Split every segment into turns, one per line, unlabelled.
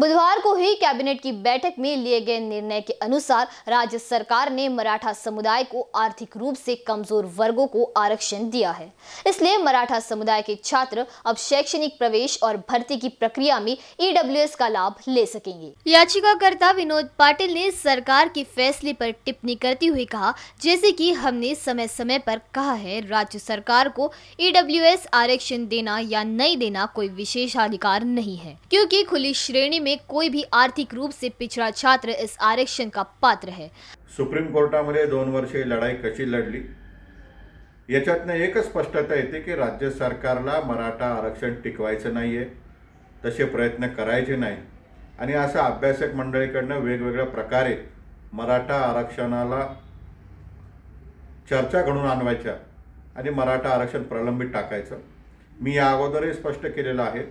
बुधवार को हुई कैबिनेट की बैठक में लिए गए निर्णय के अनुसार राज्य सरकार ने मराठा समुदाय को आर्थिक रूप से कमजोर वर्गों को आरक्षण दिया है इसलिए मराठा समुदाय के छात्र अब शैक्षणिक प्रवेश और भर्ती की प्रक्रिया में ईडब्ल्यूएस e का लाभ ले सकेंगे याचिकाकर्ता विनोद पाटिल ने सरकार के फैसले पर टिप्पणी करते हुए कहा जैसे की हमने समय समय पर कहा है राज्य सरकार को ईडब्ल्यू e आरक्षण देना या नहीं देना कोई विशेषाधिकार नहीं है क्यूँकी खुली श्रेणी में में कोई भी आर्थिक रूप से पिछड़ा छात्र इस आरक्षण का पात्र है
सुप्रीम कोर्टामध्ये दोन वर्षे लढाई कशी लढली याच्यातनं एकच स्पष्टता येते की राज्य सरकारला मराठा आरक्षण टिकवायचं नाही आहे तसे प्रयत्न करायचे नाही आणि असं अभ्यासक मंडळीकडनं वेगवेगळ्या प्रकारे मराठा आरक्षणाला चर्चा घडून आणवायच्या आणि मराठा आरक्षण प्रलंबित टाकायचं मी या अगोदरही स्पष्ट केलेलं आहे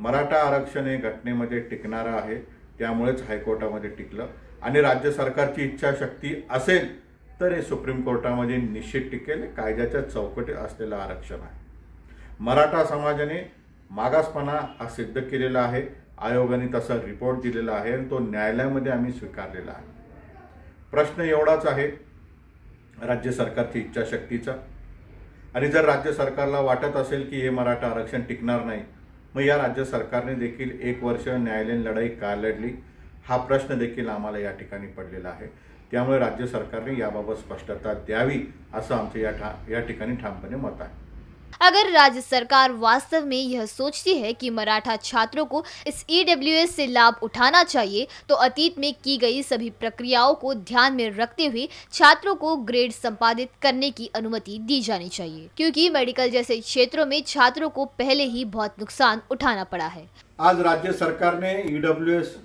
मराठा आरक्षण हे घटनेमध्ये टिकणारं आहे त्यामुळेच हायकोर्टामध्ये टिकलं आणि राज्य सरकारची इच्छाशक्ती असेल तर हे सुप्रीम कोर्टामध्ये निश्चित टिकेल कायद्याच्या चौकटीत असलेलं आरक्षण आहे मराठा समाजाने मागासपणा हा सिद्ध केलेला आहे आयोगाने तसा रिपोर्ट दिलेला आहे आणि तो न्यायालयामध्ये आम्ही स्वीकारलेला आहे प्रश्न एवढाच आहे राज्य सरकारची इच्छाशक्तीचा आणि जर राज्य सरकारला वाटत असेल की हे मराठा आरक्षण टिकणार नाही मग या राज्य सरकारने देखील एक वर्ष न्यायालयीन लढाई का लढली हा प्रश्न देखील आम्हाला या ठिकाणी पडलेला आहे त्यामुळे राज्य सरकारने याबाबत स्पष्टता द्यावी असं आमचं या ठा या ठिकाणी ठामपणे मत आहे
अगर राज्य सरकार वास्तव में यह सोचती है कि मराठा छात्रों को इस ईडब्ल्यूएस e से लाभ उठाना चाहिए तो अतीत में की गई सभी प्रक्रियाओं को ध्यान में रखते हुए छात्रों को ग्रेड संपादित करने की अनुमति दी जानी चाहिए क्योंकि मेडिकल जैसे क्षेत्रों में छात्रों को पहले ही बहुत नुकसान उठाना पड़ा है
आज राज्य सरकार ने ईडब्ल्यू एस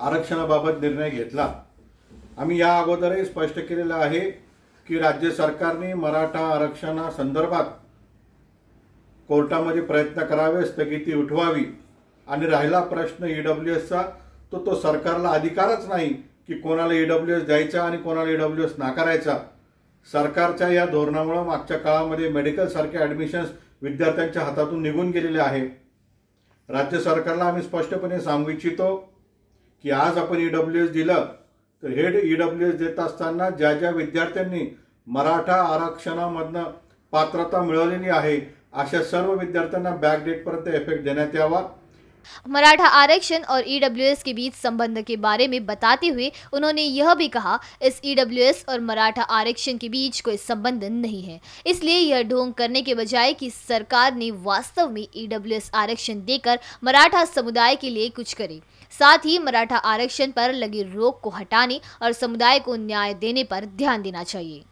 बाबत निर्णय घोदर ही स्पष्ट के राज्य सरकार ने मराठा मराठा सन्दर्भ कोर्टामध्ये प्रयत्न करावे स्थगिती उठवावी आणि राहिला प्रश्न ईडब्ल्यू एसचा तो तो सरकारला अधिकारच नाही की कोणाला डब्ल्यू एस द्यायचा आणि कोणाला ईडब्ल्यू एस नाकारायचा सरकारच्या या धोरणामुळं मागच्या काळामध्ये मेडिकलसारख्या ॲडमिशन्स विद्यार्थ्यांच्या हातातून निघून गेलेले आहे राज्य सरकारला आम्ही स्पष्टपणे सांगू इच्छितो की आज आपण डब्ल्यू एस दिलं तर हेड डब्ल्यू एस देत असताना ज्या ज्या विद्यार्थ्यांनी मराठा आरक्षणामधनं पात्रता मिळवलेली आहे अशा सर्व विद्यार्थ्यांना बॅक डेटपर्यंत एफेक्ट देण्यात यावा
मराठा आरक्षण और ईडब्ल्यूएस e के बीच संबंध के बारे में बताते हुए उन्होंने यह भी कहा इस ईडब्ल्यूएस e और मराठा आरक्षण के बीच कोई संबंध नहीं है इसलिए यह ढोंग करने के बजाय कि सरकार ने वास्तव में ईडब्ल्यूएस e आरक्षण देकर मराठा समुदाय के लिए कुछ करे साथ ही मराठा आरक्षण पर लगी रोक को हटाने और समुदाय को न्याय देने पर ध्यान देना चाहिए